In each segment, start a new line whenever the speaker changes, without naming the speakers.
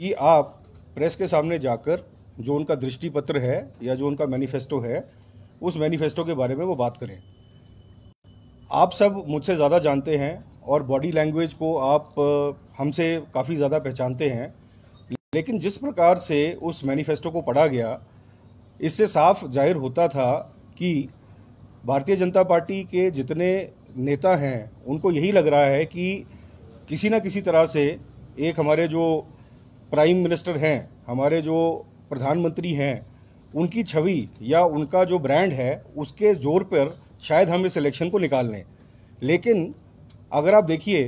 कि आप प्रेस के सामने जाकर जो उनका दृष्टि पत्र है या जो उनका मैनिफेस्टो है उस मैनिफेस्टो के बारे में वो बात करें आप सब मुझसे ज़्यादा जानते हैं और बॉडी लैंग्वेज को आप हमसे काफ़ी ज़्यादा पहचानते हैं लेकिन जिस प्रकार से उस मैनिफेस्टो को पढ़ा गया इससे साफ जाहिर होता था कि भारतीय जनता पार्टी के जितने नेता हैं उनको यही लग रहा है कि किसी न किसी तरह से एक हमारे जो प्राइम मिनिस्टर हैं हमारे जो प्रधानमंत्री हैं उनकी छवि या उनका जो ब्रांड है उसके जोर पर शायद हम इस इलेक्शन को निकाल लें लेकिन अगर आप देखिए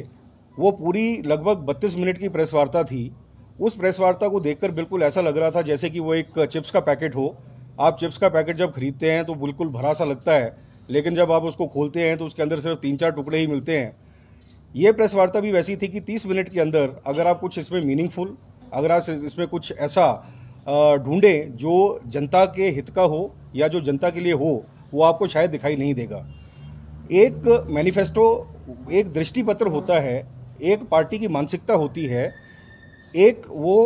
वो पूरी लगभग 32 मिनट की प्रेस वार्ता थी उस प्रेस वार्ता को देखकर बिल्कुल ऐसा लग रहा था जैसे कि वो एक चिप्स का पैकेट हो आप चिप्स का पैकेट जब खरीदते हैं तो बिल्कुल भरा सा लगता है लेकिन जब आप उसको खोलते हैं तो उसके अंदर सिर्फ तीन चार टुकड़े ही मिलते हैं ये प्रेस वार्ता भी वैसी थी कि 30 मिनट के अंदर अगर आप कुछ इसमें मीनिंगफुल अगर आप इसमें कुछ ऐसा ढूंढें जो जनता के हित का हो या जो जनता के लिए हो वो आपको शायद दिखाई नहीं देगा एक मैनिफेस्टो एक दृष्टि पत्र होता है एक पार्टी की मानसिकता होती है एक वो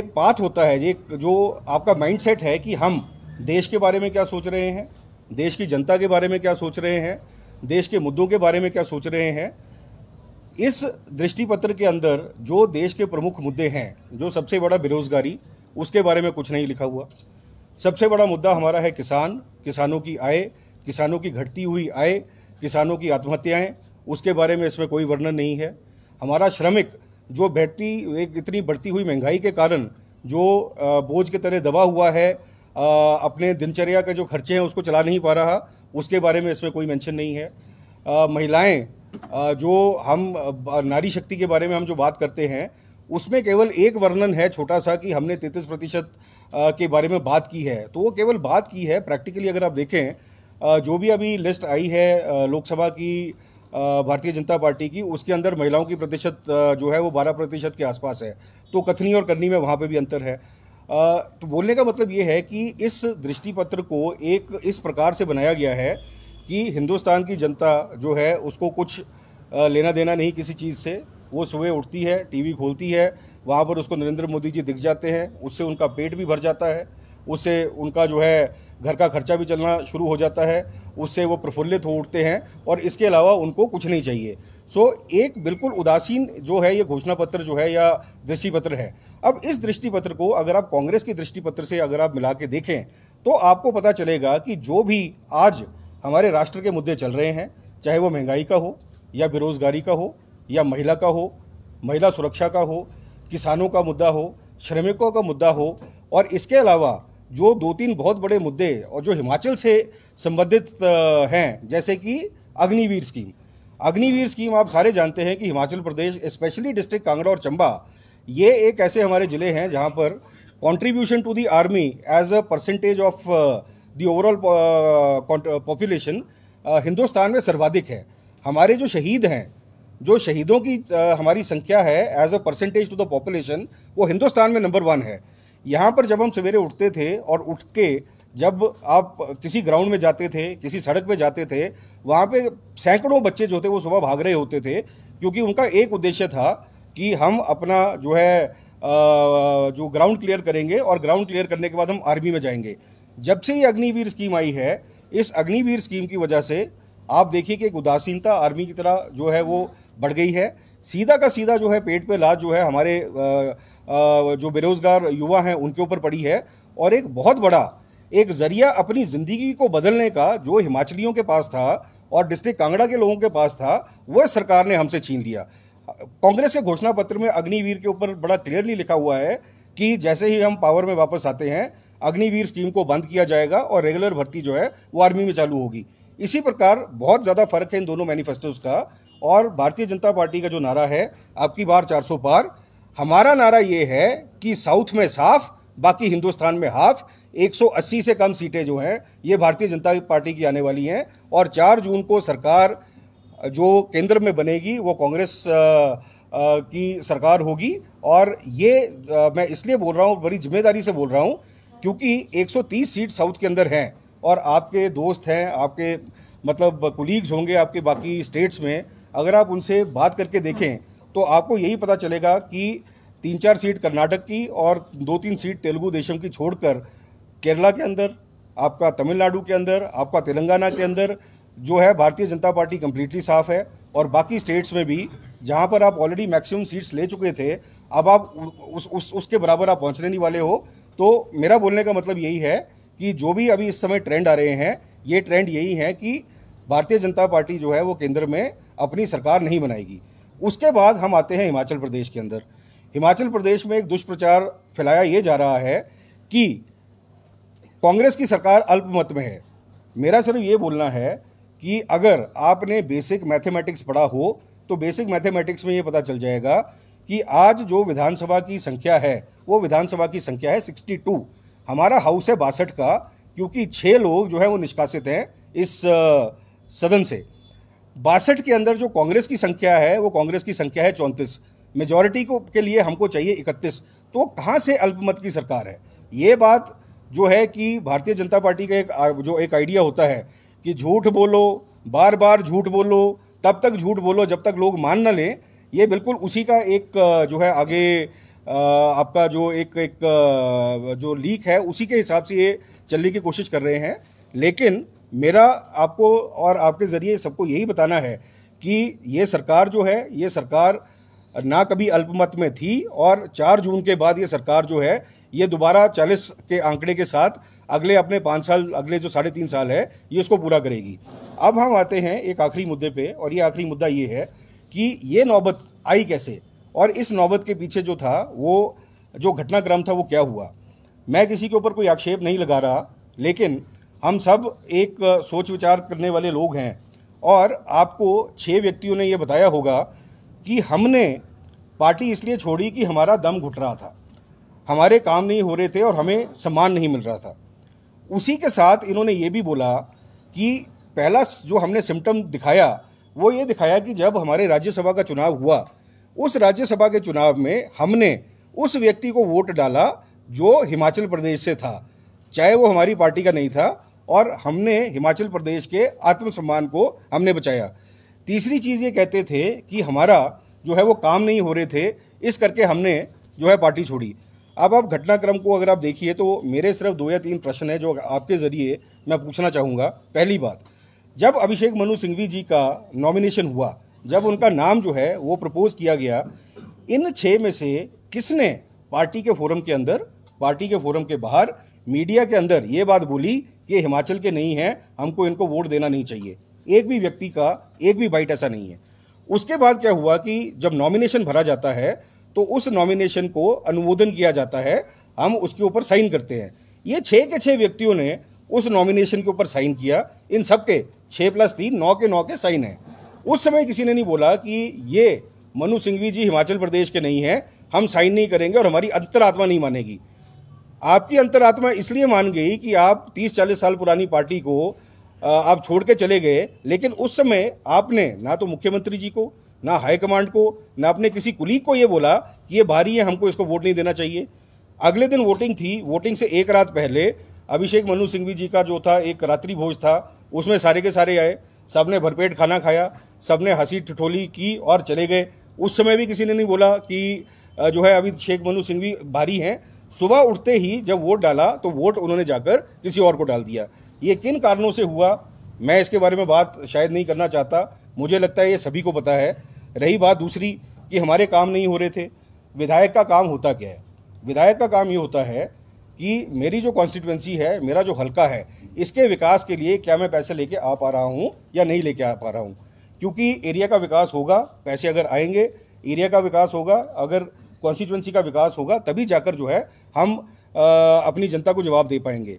एक पाथ होता है एक जो आपका माइंडसेट है कि हम देश के बारे में क्या सोच रहे हैं देश की जनता के बारे में क्या सोच रहे हैं देश के मुद्दों के बारे में क्या सोच रहे हैं इस दृष्टि पत्र के अंदर जो देश के प्रमुख मुद्दे हैं जो सबसे बड़ा बेरोजगारी उसके बारे में कुछ नहीं लिखा हुआ सबसे बड़ा मुद्दा हमारा है किसान किसानों की आय किसानों की घटती हुई आय किसानों की आत्महत्याएं उसके बारे में इसमें कोई वर्णन नहीं है हमारा श्रमिक जो बैठती एक इतनी बढ़ती हुई महंगाई के कारण जो बोझ के तरह दबा हुआ है अपने दिनचर्या के जो खर्चे हैं उसको चला नहीं पा रहा उसके बारे में इसमें कोई मेंशन नहीं है महिलाएं जो हम नारी शक्ति के बारे में हम जो बात करते हैं उसमें केवल एक वर्णन है छोटा सा कि हमने तैंतीस प्रतिशत के बारे में बात की है तो वो केवल बात की है प्रैक्टिकली अगर आप देखें जो भी अभी लिस्ट आई है लोकसभा की भारतीय जनता पार्टी की उसके अंदर महिलाओं की प्रतिशत जो है वो बारह प्रतिशत के आसपास है तो कथनी और करनी में वहाँ पर भी अंतर है तो बोलने का मतलब ये है कि इस दृष्टि पत्र को एक इस प्रकार से बनाया गया है कि हिंदुस्तान की जनता जो है उसको कुछ लेना देना नहीं किसी चीज़ से वो सुबह उठती है टीवी खोलती है वहाँ पर उसको नरेंद्र मोदी जी दिख जाते हैं उससे उनका पेट भी भर जाता है उससे उनका जो है घर का खर्चा भी चलना शुरू हो जाता है उससे वो प्रफुल्लित हो उठते हैं और इसके अलावा उनको कुछ नहीं चाहिए सो so, एक बिल्कुल उदासीन जो है ये घोषणा पत्र जो है या दृष्टि पत्र है अब इस दृष्टि पत्र को अगर आप कांग्रेस के दृष्टि पत्र से अगर आप मिला के देखें तो आपको पता चलेगा कि जो भी आज हमारे राष्ट्र के मुद्दे चल रहे हैं चाहे वो महंगाई का हो या बेरोज़गारी का हो या महिला का हो महिला सुरक्षा का हो किसानों का मुद्दा हो श्रमिकों का मुद्दा हो और इसके अलावा जो दो तीन बहुत बड़े मुद्दे और जो हिमाचल से संबंधित हैं जैसे कि अग्निवीर स्कीम अग्निवीर स्कीम आप सारे जानते हैं कि हिमाचल प्रदेश स्पेशली डिस्ट्रिक्ट कांगड़ा और चंबा ये एक ऐसे हमारे ज़िले हैं जहाँ पर contribution to the army as a percentage of the overall population Hindustan में सर्वाधिक है हमारे जो शहीद हैं जो शहीदों की uh, हमारी संख्या है as a percentage to the population वो हिंदुस्तान में नंबर वन है यहाँ पर जब हम सवेरे उठते थे और उठ के जब आप किसी ग्राउंड में जाते थे किसी सड़क में जाते थे वहाँ पे सैकड़ों बच्चे जो थे वो सुबह भाग रहे होते थे क्योंकि उनका एक उद्देश्य था कि हम अपना जो है uh, जो ग्राउंड क्लियर करेंगे और ग्राउंड क्लियर करने के बाद हम आर्मी में जाएंगे जब से ये अग्निवीर स्कीम आई है इस अग्निवीर स्कीम की वजह से आप देखिए कि एक उदासीनता आर्मी की तरह जो है वो बढ़ गई है सीधा का सीधा जो है पेट पे लाज जो है हमारे जो बेरोज़गार युवा हैं उनके ऊपर पड़ी है और एक बहुत बड़ा एक जरिया अपनी ज़िंदगी को बदलने का जो हिमाचलियों के पास था और डिस्ट्रिक्ट कांगड़ा के लोगों के पास था वह सरकार ने हमसे छीन लिया कांग्रेस के घोषणा पत्र में अग्निवीर के ऊपर बड़ा क्लियरली लिखा हुआ है कि जैसे ही हम पावर में वापस आते हैं अग्निवीर स्कीम को बंद किया जाएगा और रेगुलर भर्ती जो है वो आर्मी में चालू होगी इसी प्रकार बहुत ज़्यादा फर्क है इन दोनों मैनिफेस्टोज का और भारतीय जनता पार्टी का जो नारा है आपकी बार चार पार हमारा नारा ये है कि साउथ में साफ बाकी हिंदुस्तान में हाफ 180 से कम सीटें जो हैं ये भारतीय जनता पार्टी की आने वाली हैं और 4 जून को सरकार जो केंद्र में बनेगी वो कांग्रेस की सरकार होगी और ये मैं इसलिए बोल रहा हूँ बड़ी जिम्मेदारी से बोल रहा हूँ क्योंकि 130 सीट साउथ के अंदर हैं और आपके दोस्त हैं आपके मतलब कुलीग्स होंगे आपके बाकी स्टेट्स में अगर आप उनसे बात करके देखें तो आपको यही पता चलेगा कि तीन चार सीट कर्नाटक की और दो तीन सीट तेलुगु देशम की छोड़कर केरला के अंदर आपका तमिलनाडु के अंदर आपका तेलंगाना के अंदर जो है भारतीय जनता पार्टी कम्प्लीटली साफ है और बाकी स्टेट्स में भी जहाँ पर आप ऑलरेडी मैक्सिमम सीट्स ले चुके थे अब आप उस, उस उसके बराबर आप पहुँचने नहीं वाले हो तो मेरा बोलने का मतलब यही है कि जो भी अभी इस समय ट्रेंड आ रहे हैं ये ट्रेंड यही है कि भारतीय जनता पार्टी जो है वो केंद्र में अपनी सरकार नहीं बनाएगी उसके बाद हम आते हैं हिमाचल प्रदेश के अंदर हिमाचल प्रदेश में एक दुष्प्रचार फैलाया ये जा रहा है कि कांग्रेस की सरकार अल्पमत में है मेरा सिर्फ ये बोलना है कि अगर आपने बेसिक मैथमेटिक्स पढ़ा हो तो बेसिक मैथमेटिक्स में ये पता चल जाएगा कि आज जो विधानसभा की संख्या है वो विधानसभा की संख्या है 62 हमारा हाउस है बासठ का क्योंकि छः लोग जो है वो निष्कासित हैं इस सदन से बासठ के अंदर जो कांग्रेस की संख्या है वो कांग्रेस की संख्या है चौंतीस मेजॉरिटी को के लिए हमको चाहिए इकतीस तो कहाँ से अल्पमत की सरकार है ये बात जो है कि भारतीय जनता पार्टी का एक जो एक आइडिया होता है कि झूठ बोलो बार बार झूठ बोलो तब तक झूठ बोलो जब तक लोग मान ना लें ये बिल्कुल उसी का एक जो है आगे आपका जो एक एक जो लीक है उसी के हिसाब से ये चलने की कोशिश कर रहे हैं लेकिन मेरा आपको और आपके ज़रिए सबको यही बताना है कि ये सरकार जो है ये सरकार ना कभी अल्पमत में थी और चार जून के बाद ये सरकार जो है ये दोबारा चालीस के आंकड़े के साथ अगले अपने पाँच साल अगले जो साढ़े तीन साल है ये उसको पूरा करेगी अब हम आते हैं एक आखिरी मुद्दे पे और ये आखिरी मुद्दा ये है कि ये नौबत आई कैसे और इस नौबत के पीछे जो था वो जो घटनाक्रम था वो क्या हुआ मैं किसी के ऊपर कोई आक्षेप नहीं लगा रहा लेकिन हम सब एक सोच विचार करने वाले लोग हैं और आपको छः व्यक्तियों ने ये बताया होगा कि हमने पार्टी इसलिए छोड़ी कि हमारा दम घुट रहा था हमारे काम नहीं हो रहे थे और हमें सम्मान नहीं मिल रहा था उसी के साथ इन्होंने ये भी बोला कि पहला जो हमने सिम्टम दिखाया वो ये दिखाया कि जब हमारे राज्यसभा का चुनाव हुआ उस राज्यसभा के चुनाव में हमने उस व्यक्ति को वोट डाला जो हिमाचल प्रदेश से था चाहे वो हमारी पार्टी का नहीं था और हमने हिमाचल प्रदेश के आत्मसम्मान को हमने बचाया तीसरी चीज़ ये कहते थे कि हमारा जो है वो काम नहीं हो रहे थे इस करके हमने जो है पार्टी छोड़ी अब आप घटनाक्रम को अगर आप देखिए तो मेरे सिर्फ दो या तीन प्रश्न हैं जो आपके ज़रिए मैं पूछना चाहूँगा पहली बात जब अभिषेक मनु सिंघवी जी का नॉमिनेशन हुआ जब उनका नाम जो है वो प्रपोज किया गया इन छः में से किसने पार्टी के फोरम के अंदर पार्टी के फोरम के बाहर मीडिया के अंदर ये बात बोली कि हिमाचल के नहीं हैं हमको इनको वोट देना नहीं चाहिए एक भी व्यक्ति का एक भी बाइट ऐसा नहीं है उसके बाद क्या हुआ कि जब नॉमिनेशन भरा जाता है तो उस नॉमिनेशन को अनुमोदन किया जाता है हम उसके ऊपर साइन करते हैं ये छः के छः व्यक्तियों ने उस नॉमिनेशन के ऊपर साइन किया इन सब के छः प्लस तीन नौ के नौ के साइन हैं उस समय किसी ने नहीं बोला कि ये मनु सिंघवी जी हिमाचल प्रदेश के नहीं हैं हम साइन नहीं करेंगे और हमारी अंतरात्मा नहीं मानेगी आपकी अंतरात्मा इसलिए मान गई कि आप 30-40 साल पुरानी पार्टी को आप छोड़ के चले गए लेकिन उस समय आपने ना तो मुख्यमंत्री जी को ना हाईकमांड को ना अपने किसी कुलीग को ये बोला कि ये भारी है हमको इसको वोट नहीं देना चाहिए अगले दिन वोटिंग थी वोटिंग से एक रात पहले अभिषेक मनु सिंघवी जी का जो था एक रात्रि भोज था उसमें सारे के सारे आए सब ने भरपेट खाना खाया सब ने हंसी ठिठोली की और चले गए उस समय भी किसी ने नहीं बोला कि जो है अभी शेख मनु सिंघवी भारी हैं सुबह उठते ही जब वोट डाला तो वोट उन्होंने जाकर किसी और को डाल दिया ये किन कारणों से हुआ मैं इसके बारे में बात शायद नहीं करना चाहता मुझे लगता है ये सभी को पता है रही बात दूसरी कि हमारे काम नहीं हो रहे थे विधायक का काम होता क्या है विधायक का काम ये होता है कि मेरी जो कॉन्स्टिट्यूंसी है मेरा जो हल्का है इसके विकास के लिए क्या मैं पैसे लेके आ पा रहा हूँ या नहीं लेके आ पा रहा हूँ क्योंकि एरिया का विकास होगा पैसे अगर आएंगे एरिया का विकास होगा अगर कॉन्स्टिट्यूंसी का विकास होगा तभी जाकर जो है हम आ, अपनी जनता को जवाब दे पाएंगे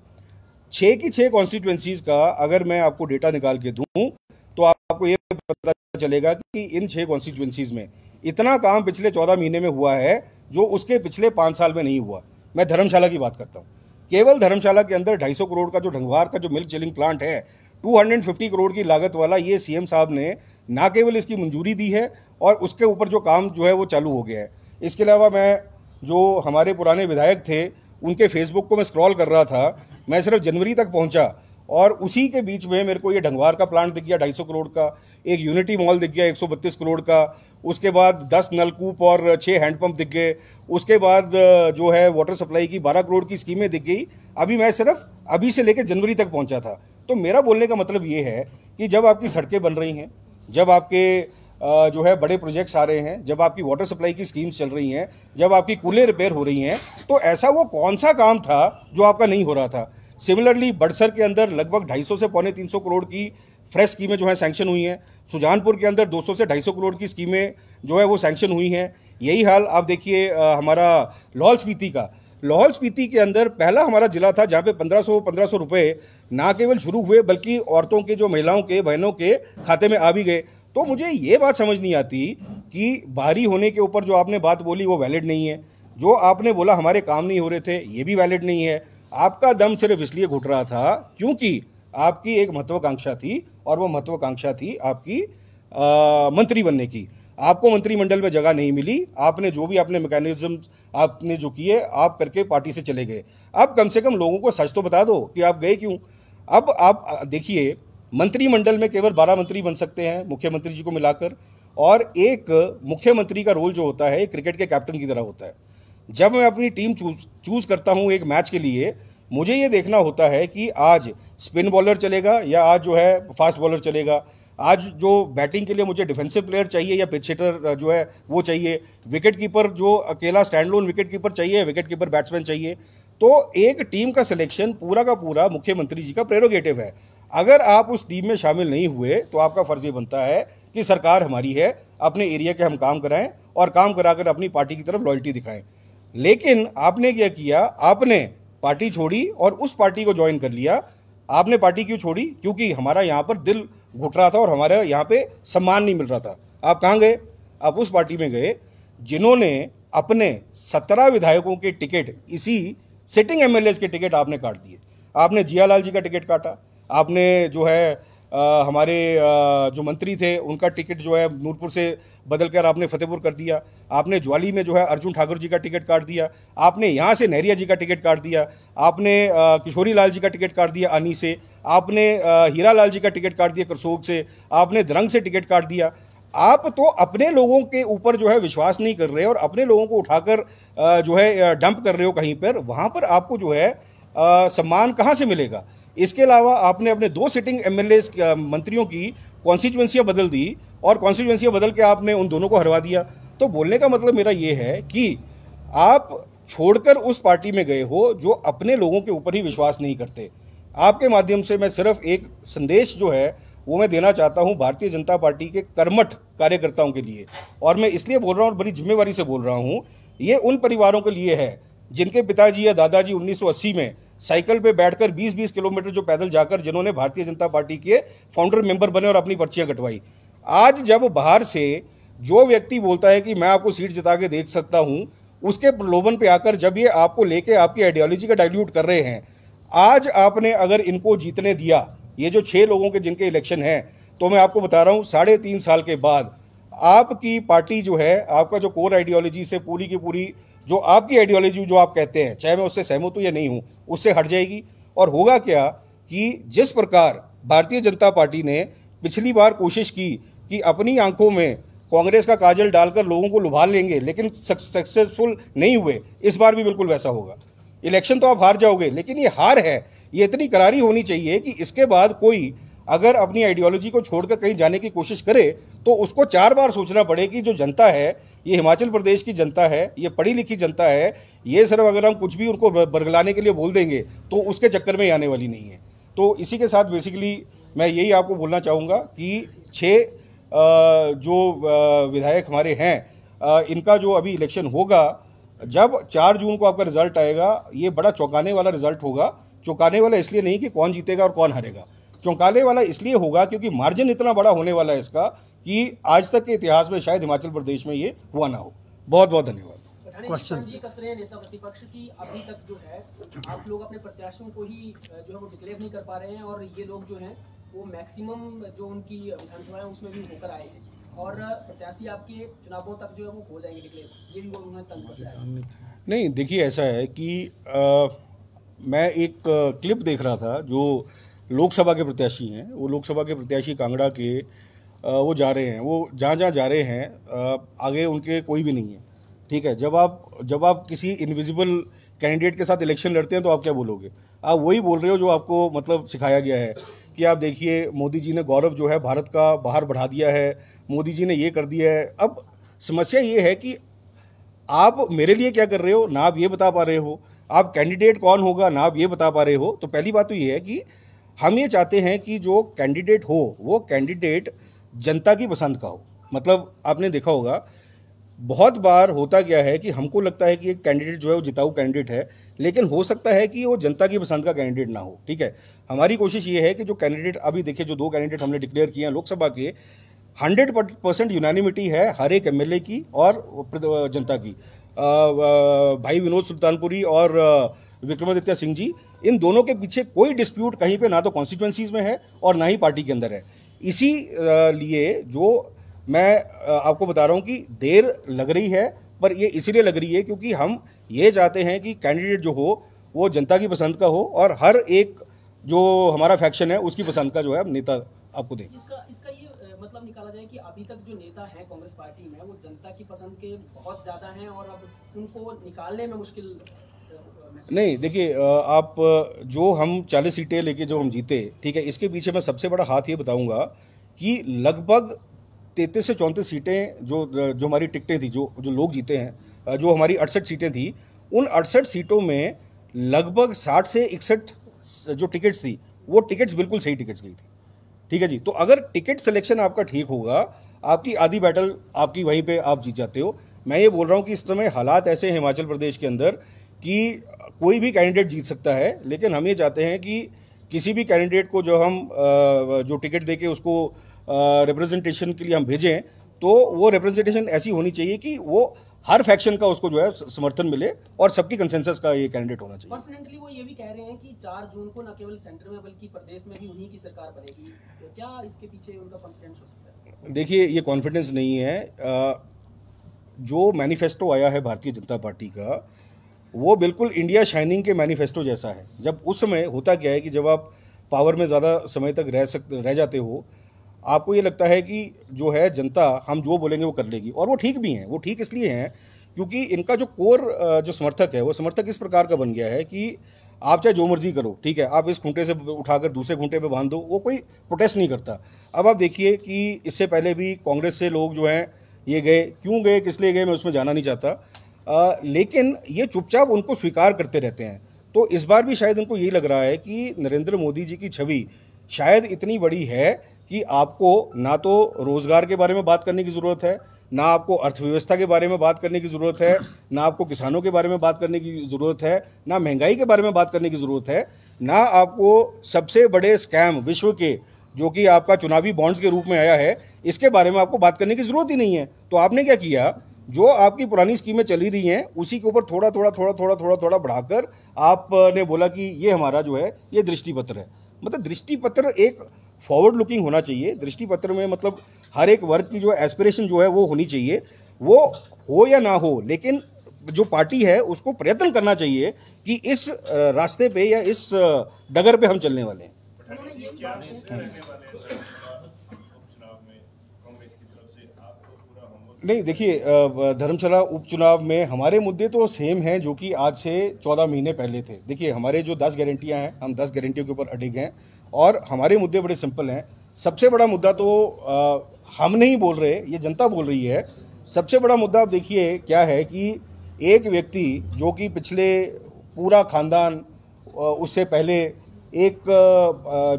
छः की छः कॉन्स्टिट्यूंसीज़ का अगर मैं आपको डेटा निकाल के दूँ आपको ये पता चलेगा कि इन छः कॉन्स्टिट्यूंसीज में इतना काम पिछले चौदह महीने में हुआ है जो उसके पिछले पाँच साल में नहीं हुआ मैं धर्मशाला की बात करता हूँ केवल धर्मशाला के अंदर 250 करोड़ का जो ढंगवार का जो मिल्क चिलिंग प्लांट है 250 करोड़ की लागत वाला ये सीएम साहब ने ना केवल इसकी मंजूरी दी है और उसके ऊपर जो काम जो है वो चालू हो गया है इसके अलावा मैं जो हमारे पुराने विधायक थे उनके फेसबुक को मैं स्क्रॉल कर रहा था मैं सिर्फ जनवरी तक पहुंचा और उसी के बीच में मेरे को ये ढंगवार का प्लांट दिख गया ढाई करोड़ का एक यूनिटी मॉल दिख गया एक करोड़ का उसके बाद 10 नलकूप और 6 हैंडपंप दिख गए उसके बाद जो है वाटर सप्लाई की 12 करोड़ की स्कीमें दिख गई अभी मैं सिर्फ अभी से लेकर जनवरी तक पहुंचा था तो मेरा बोलने का मतलब ये है कि जब आपकी सड़कें बन रही हैं जब आपके जो है बड़े प्रोजेक्ट्स आ रहे हैं जब आपकी वाटर सप्लाई की स्कीम्स चल रही हैं जब आपकी कूलें रिपेयर हो रही हैं तो ऐसा वो कौन सा काम था जो आपका नहीं हो रहा था सिमिलरली बड़सर के अंदर लगभग 250 से पौने 300 करोड़ की फ्रेश स्कीमें जो हैं सैंक्शन हुई हैं सुजानपुर के अंदर 200 से 250 करोड़ की स्कीमें जो है वो सैंक्शन हुई हैं यही हाल आप देखिए हमारा लाहौल स्पीति का लाहौल स्पीति के अंदर पहला हमारा ज़िला था जहाँ पे 1500 1500 रुपए ना केवल शुरू हुए बल्कि औरतों के जो महिलाओं के बहनों के खाते में आ भी गए तो मुझे ये बात समझ नहीं आती कि भारी होने के ऊपर जो आपने बात बोली वो वैलिड नहीं है जो आपने बोला हमारे काम नहीं हो रहे थे ये भी वैलिड नहीं है आपका दम सिर्फ इसलिए घुट रहा था क्योंकि आपकी एक महत्वाकांक्षा थी और वो महत्वाकांक्षा थी आपकी आ, मंत्री बनने की आपको मंत्रिमंडल में जगह नहीं मिली आपने जो भी आपने मैकेनिज्म आपने जो किए आप करके पार्टी से चले गए अब कम से कम लोगों को सच तो बता दो कि आप गए क्यों अब आप देखिए मंत्रिमंडल में केवल बारह मंत्री बन सकते हैं मुख्यमंत्री जी को मिलाकर और एक मुख्यमंत्री का रोल जो होता है क्रिकेट के कैप्टन की तरह होता है जब मैं अपनी टीम चूज चूज करता हूँ एक मैच के लिए मुझे ये देखना होता है कि आज स्पिन बॉलर चलेगा या आज जो है फास्ट बॉलर चलेगा आज जो बैटिंग के लिए मुझे डिफेंसिव प्लेयर चाहिए या पिच हिटर जो है वो चाहिए विकेट कीपर जो अकेला स्टैंड लोन विकेट कीपर चाहिए विकेट कीपर बैट्समैन चाहिए तो एक टीम का सिलेक्शन पूरा का पूरा मुख्यमंत्री जी का प्रेरोगेटिव है अगर आप उस टीम में शामिल नहीं हुए तो आपका फर्ज ये बनता है कि सरकार हमारी है अपने एरिया के हम काम कराएं और काम कराकर अपनी पार्टी की तरफ लॉयल्टी दिखाएं लेकिन आपने क्या किया आपने पार्टी छोड़ी और उस पार्टी को ज्वाइन कर लिया आपने पार्टी क्यों छोड़ी क्योंकि हमारा यहाँ पर दिल घुट रहा था और हमारे यहाँ पे सम्मान नहीं मिल रहा था आप कहाँ गए आप उस पार्टी में गए जिन्होंने अपने सत्रह विधायकों के टिकट इसी सिटिंग एम के टिकट आपने काट दिए आपने जियालाल जी का टिकट काटा आपने जो है आ, हमारे आ, जो मंत्री थे उनका टिकट जो है नूरपुर से बदल कर आपने फतेहपुर कर दिया आपने ज्वाली में जो है अर्जुन ठाकुर जी का टिकट काट दिया आपने यहाँ से नहरिया जी का टिकट काट दिया आपने किशोरी लाल जी का टिकट काट दिया अनी से आपने हीरा लाल जी का टिकट काट दिया करसोग से आपने दरंग से टिकट काट दिया आप तो अपने लोगों के ऊपर जो है विश्वास नहीं कर रहे और अपने लोगों को उठाकर जो है डंप कर रहे हो कहीं पर वहाँ पर आपको जो है सम्मान कहाँ से मिलेगा इसके अलावा आपने अपने दो सिटिंग एम मंत्रियों की कॉन्स्टिट्युएंसियाँ बदल दी और कॉन्स्टिट्युएंसियाँ बदल के आपने उन दोनों को हरवा दिया तो बोलने का मतलब मेरा ये है कि आप छोड़कर उस पार्टी में गए हो जो अपने लोगों के ऊपर ही विश्वास नहीं करते आपके माध्यम से मैं सिर्फ एक संदेश जो है वो मैं देना चाहता हूँ भारतीय जनता पार्टी के कर्मठ कार्यकर्ताओं के लिए और मैं इसलिए बोल रहा हूँ और बड़ी जिम्मेवारी से बोल रहा हूँ ये उन परिवारों के लिए है जिनके पिताजी या दादाजी 1980 में साइकिल पे बैठकर 20-20 किलोमीटर जो पैदल जाकर जिन्होंने भारतीय जनता पार्टी के फाउंडर मेंबर बने और अपनी पर्चियां कटवाई आज जब बाहर से जो व्यक्ति बोलता है कि मैं आपको सीट जिता के देख सकता हूँ उसके प्रलोभन पे आकर जब ये आपको लेके आपकी आइडियोलॉजी का डाइल्यूट कर रहे हैं आज आपने अगर इनको जीतने दिया ये जो छः लोगों के जिनके इलेक्शन हैं तो मैं आपको बता रहा हूँ साढ़े तीन साल के बाद आपकी पार्टी जो है आपका जो कोर आइडियोलॉजी से पूरी की पूरी जो आपकी आइडियोलॉजी जो आप कहते हैं चाहे मैं उससे सहमत हूँ या नहीं हूँ उससे हट जाएगी और होगा क्या कि जिस प्रकार भारतीय जनता पार्टी ने पिछली बार कोशिश की कि अपनी आंखों में कांग्रेस का काजल डालकर लोगों को लुभा लेंगे लेकिन सक्सेसफुल नहीं हुए इस बार भी बिल्कुल वैसा होगा इलेक्शन तो आप हार जाओगे लेकिन ये हार है ये इतनी करारी होनी चाहिए कि इसके बाद कोई अगर अपनी आइडियोलॉजी को छोड़कर कहीं जाने की कोशिश करे तो उसको चार बार सोचना पड़े कि जो जनता है ये हिमाचल प्रदेश की जनता है ये पढ़ी लिखी जनता है ये सिर्फ अगर हम कुछ भी उनको बरगलाने के लिए बोल देंगे तो उसके चक्कर में आने वाली नहीं है तो इसी के साथ बेसिकली मैं यही आपको बोलना चाहूँगा कि छः जो विधायक हमारे हैं इनका जो अभी इलेक्शन होगा जब चार जून को आपका रिजल्ट आएगा ये बड़ा चौंकाने वाला रिजल्ट होगा चौंकाने वाला इसलिए नहीं कि कौन जीतेगा और कौन हारेगा चौंकाने वाला इसलिए होगा क्योंकि मार्जिन इतना बड़ा होने वाला है इसका कि आज तक के इतिहास में शायद हिमाचल प्रदेश में ये हुआ ना हो बहुत बहुत धन्यवाद क्वेश्चन जी कस रहे हैं
नेता प्रतिपक्ष की अभी तक जो है आप लोग अपने प्रत्याशियों को ही जो है वो डिक्लेयर नहीं कर पा रहे हैं और ये लोग जो हैं वो मैक्सिमम जो उनकी विधानसभा है उसमें भी होकर आए हैं और प्रत्याशी आपके चुनावों तक जो है वो हो जाएंगे डिक्लेयर ये भी उन्होंने तंज
नहीं देखिए ऐसा है कि आ, मैं एक क्लिप देख रहा था जो लोकसभा के प्रत्याशी हैं वो लोकसभा के प्रत्याशी कांगड़ा के वो जा रहे हैं वो जहाँ जहाँ जा रहे हैं आगे उनके कोई भी नहीं है ठीक है जब आप जब आप किसी इनविजिबल कैंडिडेट के साथ इलेक्शन लड़ते हैं तो आप क्या बोलोगे आप वही बोल रहे हो जो आपको मतलब सिखाया गया है कि आप देखिए मोदी जी ने गौरव जो है भारत का बाहर बढ़ा दिया है मोदी जी ने ये कर दिया है अब समस्या ये है कि आप मेरे लिए क्या कर रहे हो ना आप ये बता पा रहे हो आप कैंडिडेट कौन होगा ना आप ये बता पा रहे हो तो पहली बात तो ये है कि हम ये चाहते हैं कि जो कैंडिडेट हो वो कैंडिडेट जनता की पसंद का हो मतलब आपने देखा होगा बहुत बार होता क्या है कि हमको लगता है कि एक कैंडिडेट जो है वो जिताऊ कैंडिडेट है लेकिन हो सकता है कि वो जनता की पसंद का कैंडिडेट ना हो ठीक है हमारी कोशिश ये है कि जो कैंडिडेट अभी देखिए जो दो कैंडिडेट हमने डिक्लेयर किए हैं लोकसभा के हंड्रेड परसेंट यूनानिमिटी है हर एक एम की और जनता की आ, आ, भाई विनोद सुल्तानपुरी और आ, विक्रमादित्य सिंह जी इन दोनों के पीछे कोई डिस्प्यूट कहीं पे ना तो कॉन्स्टिट्यूंसीज में है और ना ही पार्टी के अंदर है इसी लिए जो मैं आपको बता रहा हूँ कि देर लग रही है पर ये इसीलिए लग रही है क्योंकि हम ये चाहते हैं कि कैंडिडेट जो हो वो जनता की पसंद का हो और हर एक जो हमारा फैक्शन है उसकी पसंद का जो है नेता आपको दें इसका, इसका ये मतलब निकाला
जाए कि अभी तक जो नेता है कांग्रेस पार्टी में वो जनता की पसंद के बहुत ज़्यादा हैं और अब उनको निकालने में मुश्किल
नहीं देखिए आप जो हम चालीस सीटें लेके जो हम जीते ठीक है इसके पीछे मैं सबसे बड़ा हाथ ये बताऊंगा कि लगभग तैतीस से चौंतीस सीटें जो जो हमारी टिकटें थी जो जो लोग जीते हैं जो हमारी अड़सठ सीटें थी उन अड़सठ सीटों में लगभग साठ से इकसठ जो टिकट्स थी वो टिकट्स बिल्कुल सही टिकट्स गई थी ठीक है जी तो अगर टिकट सिलेक्शन आपका ठीक होगा आपकी आधी बैटल आपकी वहीं पे आप जीत जाते हो मैं ये बोल रहा हूँ कि इस समय हालात ऐसे हैं हिमाचल प्रदेश के अंदर कि कोई भी कैंडिडेट जीत सकता है लेकिन हम ये चाहते हैं कि किसी भी कैंडिडेट को जो हम जो टिकट दे के उसको रिप्रेजेंटेशन के लिए हम भेजें तो वो रिप्रेजेंटेशन ऐसी होनी चाहिए कि वो हर फैक्शन का उसको जो है समर्थन मिले और सबकी कंसेंसस का ये कैंडिडेट होना चाहिए
कॉन्फिडेंटली वो ये भी कह रहे हैं कि चार जून को न केवल सेंटर में बल्कि प्रदेश में भी उन्हीं की सरकार बनेगी तो क्या इसके पीछे उनका कॉन्फिडेंस हो सकता
है देखिए ये कॉन्फिडेंस नहीं है जो मैनिफेस्टो आया है भारतीय जनता पार्टी का वो बिल्कुल इंडिया शाइनिंग के मैनिफेस्टो जैसा है जब उस समय होता क्या है कि जब आप पावर में ज़्यादा समय तक रह सक रह जाते हो आपको ये लगता है कि जो है जनता हम जो बोलेंगे वो कर लेगी और वो ठीक भी हैं वो ठीक इसलिए हैं क्योंकि इनका जो कोर जो समर्थक है वो समर्थक इस प्रकार का बन गया है कि आप चाहे जो मर्जी करो ठीक है आप इस खूंटे से उठाकर दूसरे खूंटे पे बांध दो वो कोई प्रोटेस्ट नहीं करता अब आप देखिए कि इससे पहले भी कांग्रेस से लोग जो हैं ये गए क्यों गए किस लिए गए मैं उसमें जाना नहीं चाहता आ, लेकिन ये चुपचाप उनको स्वीकार करते रहते हैं तो इस बार भी शायद उनको यही लग रहा है कि नरेंद्र मोदी जी की छवि शायद इतनी बड़ी है कि आपको ना तो रोज़गार के बारे में बात करने की ज़रूरत है ना आपको अर्थव्यवस्था के बारे में बात करने की ज़रूरत है ना आपको किसानों के बारे में बात करने की ज़रूरत है ना महंगाई के बारे में बात करने की ज़रूरत है ना आपको सबसे बड़े स्कैम विश्व के जो कि आपका चुनावी बॉन्ड्स के रूप में आया है इसके बारे में आपको बात करने की ज़रूरत ही नहीं है तो आपने क्या किया जो आपकी पुरानी स्कीमें चली रही हैं उसी के ऊपर थोड़ा थोड़ा थोड़ा थोड़ा थोड़ा थोड़ा बढ़ाकर आपने बोला कि ये हमारा जो है ये दृष्टिपत्र है मतलब दृष्टिपत्र एक फॉरवर्ड लुकिंग होना चाहिए दृष्टिपत्र में मतलब हर एक वर्ग की जो एस्पिरेशन जो है वो होनी चाहिए वो हो या ना हो लेकिन जो पार्टी है उसको प्रयत्न करना चाहिए कि इस रास्ते पे या इस डगर पे हम चलने वाले हैं नहीं देखिए धर्मशाला उपचुनाव में हमारे मुद्दे तो सेम हैं जो कि आज से चौदह महीने पहले थे देखिए हमारे जो दस गारंटियां हैं हम दस गारंटियों के ऊपर अडिग हैं और हमारे मुद्दे बड़े सिंपल हैं सबसे बड़ा मुद्दा तो आ, हम नहीं बोल रहे ये जनता बोल रही है सबसे बड़ा मुद्दा आप देखिए क्या है कि एक व्यक्ति जो कि पिछले पूरा खानदान उससे पहले एक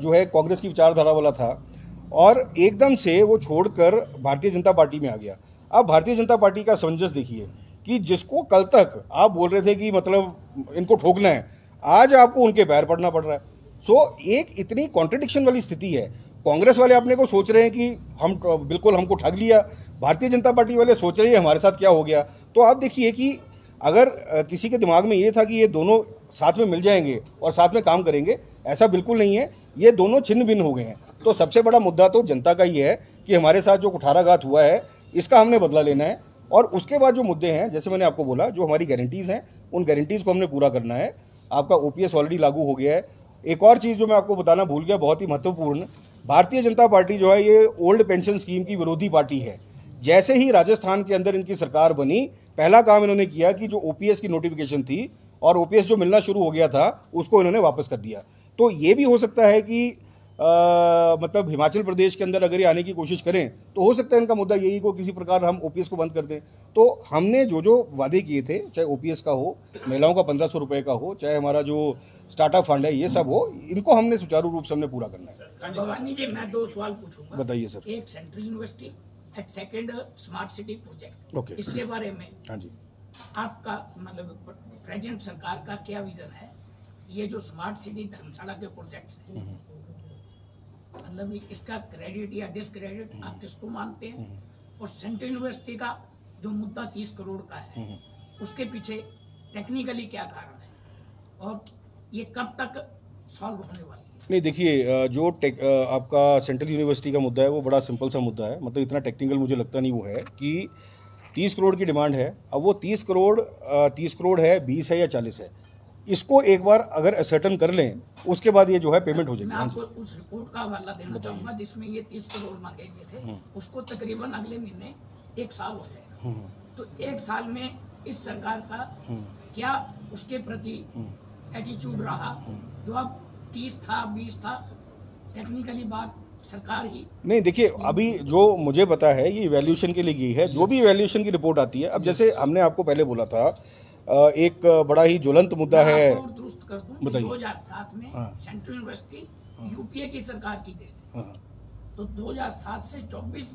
जो है कांग्रेस की विचारधारा वाला था और एकदम से वो छोड़कर भारतीय जनता पार्टी में आ गया अब भारतीय जनता पार्टी का समंजस देखिए कि जिसको कल तक आप बोल रहे थे कि मतलब इनको ठोकना है आज आपको उनके पैर पड़ना पड़ रहा है सो एक इतनी कॉन्ट्रडिक्शन वाली स्थिति है कांग्रेस वाले अपने को सोच रहे हैं कि हम तो बिल्कुल हमको ठग लिया भारतीय जनता पार्टी वाले सोच रहे हैं हमारे साथ क्या हो गया तो आप देखिए कि अगर किसी के दिमाग में ये था कि ये दोनों साथ में मिल जाएंगे और साथ में काम करेंगे ऐसा बिल्कुल नहीं है ये दोनों छिन्न भिन्न हो गए हैं तो सबसे बड़ा मुद्दा तो जनता का ही है कि हमारे साथ जो कुठाराघात हुआ है इसका हमने बदला लेना है और उसके बाद जो मुद्दे हैं जैसे मैंने आपको बोला जो हमारी गारंटीज़ हैं उन गारंटीज़ को हमने पूरा करना है आपका ओ ऑलरेडी लागू हो गया है एक और चीज़ जो मैं आपको बताना भूल गया बहुत ही महत्वपूर्ण भारतीय जनता पार्टी जो है ये ओल्ड पेंशन स्कीम की विरोधी पार्टी है जैसे ही राजस्थान के अंदर इनकी सरकार बनी पहला काम इन्होंने किया कि जो ओ की नोटिफिकेशन थी और ओ जो मिलना शुरू हो गया था उसको इन्होंने वापस कर दिया तो ये भी हो सकता है कि आ, मतलब हिमाचल प्रदेश के अंदर अगर ये आने की कोशिश करें तो हो सकता है इनका मुद्दा यही को किसी प्रकार हम ओपीएस को बंद कर दें तो हमने जो जो वादे किए थे चाहे ओपीएस का हो महिलाओं का पंद्रह सौ रुपये का हो चाहे हमारा जो स्टार्टअप फंड है ये सब हो इनको हमने सुचारू रूप से हमने पूरा करना
है हाँ भवानी जी मैं दो सवाल पूछूंगा बताइए सर एक central university second smart city project okay इसके बारे में हाँ जी आपका मतलब प्रेजेंट सरकार का क्या विजन है ये जो स्मार्ट सिटी धर्मशाला के प्रोजेक्ट्स हैं हम्म। मतलब इसका क्रेडिट या डिसक्रेडिट आप हम्म। किसको मानते हैं हम्म। और सेंट्रल यूनिवर्सिटी का जो मुद्दा तीस करोड़ का है
हम्म।
उसके पीछे टेक्निकली क्या कारण है और ये कब तक सॉल्व होने वाली
नहीं देखिए जो टेक आपका सेंट्रल यूनिवर्सिटी का मुद्दा है वो बड़ा सिंपल सा मुद्दा है मतलब इतना टेक्निकल मुझे लगता नहीं वो है कि तीस करोड़ की डिमांड है अब वो तीस करोड़ तीस करोड़ है बीस है या चालीस है इसको एक बार अगर असर्टन कर लें उसके बाद ये जो है पेमेंट हो जाएगी मैं हाँ
आपको उस रिपोर्ट का हवाला देना चाहूँगा जिसमें ये तीस करोड़ मांगे गए थे हम्म। उसको तकरीबन अगले महीने एक साल हो जाएगा हम्म। तो एक साल में इस सरकार का हम्म। क्या उसके प्रति एटीट्यूड रहा जो अब तीस था बीस था टेक्निकली बात सरकार
नहीं देखिए अभी जो मुझे पता है ये इवेल्यूशन के लिए गई है जो भी इवेल्यूशन की रिपोर्ट आती है अब जैसे हमने आपको पहले बोला था एक बड़ा ही ज्वलंत मुद्दा है बताइए 2007 में
सेंट्रल यूनिवर्सिटी यूपीए की सरकार की देन हाँ। तो 2007 से 24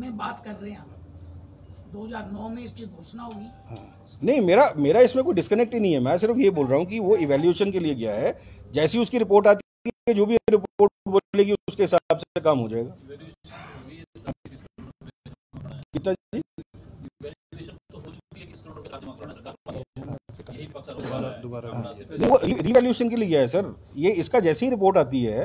में बात कर रहे हैं हम 2009 में इसकी घोषणा हुई
हाँ। नहीं मेरा मेरा इसमें कोई डिस्कनेक्ट ही नहीं है मैं सिर्फ ये बोल रहा हूँ कि वो इवेल्यूएशन के लिए गया है जैसी उसकी रिपोर्ट आती है जो भी रिपोर्ट बोलेगी उसके हिसाब से काम हो जाएगा कितना
जी purpose of the
रिवेल्यूशन के लिए गया है सर ये इसका जैसी रिपोर्ट आती है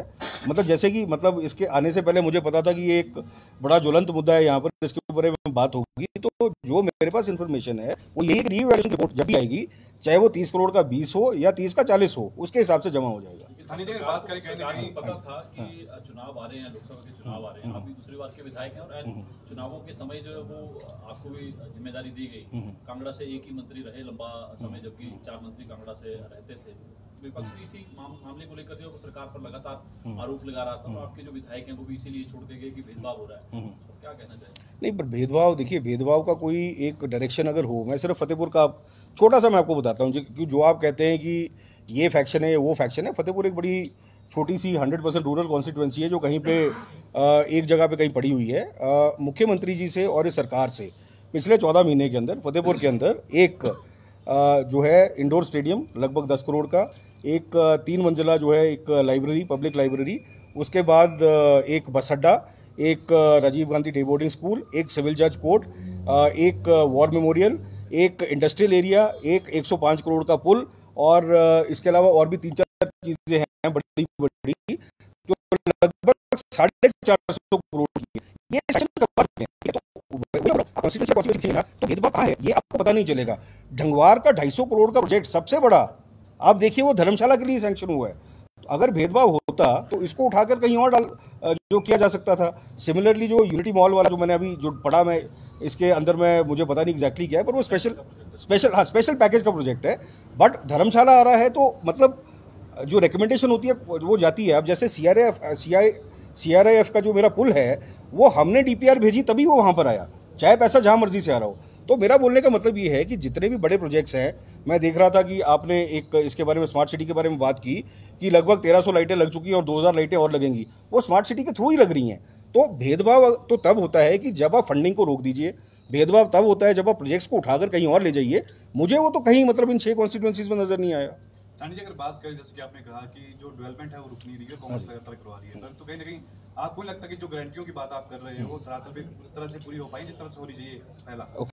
मतलब जैसे कि मतलब इसके आने से पहले मुझे पता था कि ये एक बड़ा ज्वलंत मुद्दा है यहाँ पर इसके ऊपर बात होगी तो जो मेरे पास इन्फॉर्मेशन है वो यही रिवेल्यूशन रिपोर्ट जब भी आएगी चाहे वो तीस करोड़ का बीस हो या तीस का चालीस हो उसके हिसाब से जमा हो जाएगा तो
हाँ। हाँ। हाँ। जिम्मेदारी दी गई कांगड़ा से एक ही मंत्री रहे लंबा समय जबकि मंत्री चार मंत्री कांगड़ा से रहते थे विपक्ष भी इसी माम, मामले को लेकर जो सरकार पर लगातार हम्म। आरोप लगा रहा था और हम्म। आपके जो विधायक हैं वो भी इसीलिए छोड़ देंगे कि भेदभाव हो रहा है हम्म। तो क्या
कहना चाहिए नहीं पर भेदभाव देखिए भेदभाव का कोई एक डायरेक्शन अगर हो मैं सिर्फ फतेहपुर का छोटा सा मैं आपको बताता हूँ क्योंकि जो आप कहते हैं कि ये फैक्शन है वो फैक्शन है फतेहपुर एक बड़ी छोटी सी 100 परसेंट रूरल कॉन्स्टिट्यूंसी है जो कहीं पे एक जगह पे कहीं पड़ी हुई है मुख्यमंत्री जी से और इस सरकार से पिछले चौदह महीने के अंदर फतेहपुर के अंदर एक जो है इंडोर स्टेडियम लगभग दस करोड़ का एक तीन मंजिला जो है एक लाइब्रेरी पब्लिक लाइब्रेरी उसके बाद एक बस अड्डा एक Rajiv Gandhi day boarding school एक सिविल जज कोर्ट एक वॉर मेमोरियल एक इंडस्ट्रियल एरिया एक 105 करोड़ का पुल और इसके अलावा और भी तीन चार चीज़ें हैं बड़ी बड़ी जो लगभग साढ़े चार सौ करोड़ की ये आप तो भेदभाव कहाँ है ये आपको पता नहीं चलेगा ढंगवार का ढाई करोड़ का प्रोजेक्ट सबसे बड़ा आप देखिए वो धर्मशाला के लिए सेंक्शन हुआ है तो अगर भेदभाव होता तो इसको उठाकर कहीं और डाल जो किया जा सकता था सिमिलरली जो यूनिटी मॉल वाला जो मैंने अभी जो पढ़ा मैं इसके अंदर में मुझे पता नहीं एग्जैक्टली क्या है पर वो स्पेशल स्पेशल हाँ स्पेशल पैकेज का प्रोजेक्ट है बट धर्मशाला आ रहा है तो मतलब जो रिकमेंडेशन होती है वो जाती है अब जैसे C R F C I C R I F का जो मेरा पुल है वो हमने डी पी आर भेजी तभी वो वहाँ पर आया चाहे पैसा जहाँ मर्जी से आ रहा हो तो मेरा बोलने का मतलब ये है कि जितने भी बड़े प्रोजेक्ट्स हैं मैं देख रहा था कि आपने एक इसके बारे में स्मार्ट सिटी के बारे में बात की कि लगभग 1300 लाइटें लग चुकी हैं और 2000 लाइटें और लगेंगी वो स्मार्ट सिटी के थ्रू ही लग रही हैं तो भेदभाव तो तब होता है कि जब आप फंडिंग को रोक दीजिए भेदभाव तब होता है जब आप प्रोजेक्ट्स को उठाकर कहीं और ले जाइए मुझे वो तो कहीं मतलब इन छः कॉन्स्टिट्यूंसीज में नजर नहीं आया अगर बात करें जैसे कि आपने कहा कि जो डेवलपमेंट है वो रुक नहीं रही है हाँ कांग्रेस लगातार करवा रही है तो कहीं ना कहीं आपको लगता है कि जो गारंटियों की बात आप कर रहे हो हम्म। उस तरह से पूरी हो पाई जिस तरह से होनी चाहिए पहला